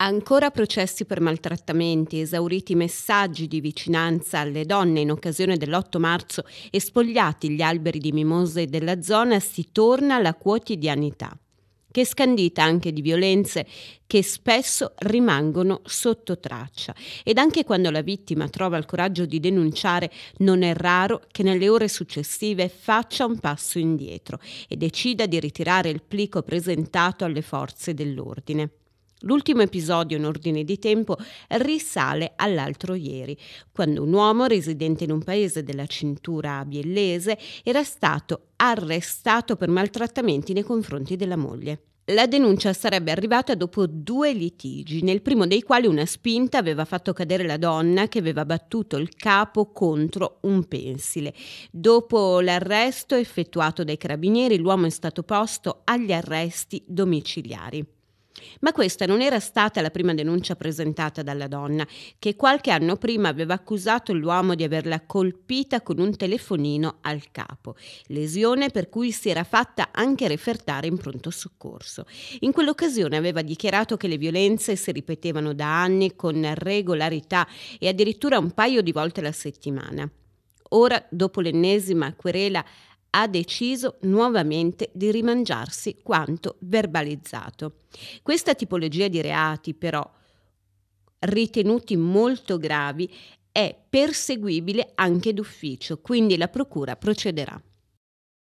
Ancora processi per maltrattamenti, esauriti messaggi di vicinanza alle donne in occasione dell'8 marzo e spogliati gli alberi di mimose della zona, si torna alla quotidianità, che è scandita anche di violenze che spesso rimangono sotto traccia. Ed anche quando la vittima trova il coraggio di denunciare, non è raro che nelle ore successive faccia un passo indietro e decida di ritirare il plico presentato alle forze dell'ordine. L'ultimo episodio, in ordine di tempo, risale all'altro ieri, quando un uomo residente in un paese della cintura biellese era stato arrestato per maltrattamenti nei confronti della moglie. La denuncia sarebbe arrivata dopo due litigi, nel primo dei quali una spinta aveva fatto cadere la donna che aveva battuto il capo contro un pensile. Dopo l'arresto effettuato dai carabinieri, l'uomo è stato posto agli arresti domiciliari. Ma questa non era stata la prima denuncia presentata dalla donna, che qualche anno prima aveva accusato l'uomo di averla colpita con un telefonino al capo, lesione per cui si era fatta anche refertare in pronto soccorso. In quell'occasione aveva dichiarato che le violenze si ripetevano da anni con regolarità e addirittura un paio di volte la settimana. Ora, dopo l'ennesima querela, ha deciso nuovamente di rimangiarsi quanto verbalizzato. Questa tipologia di reati, però, ritenuti molto gravi, è perseguibile anche d'ufficio, quindi la Procura procederà.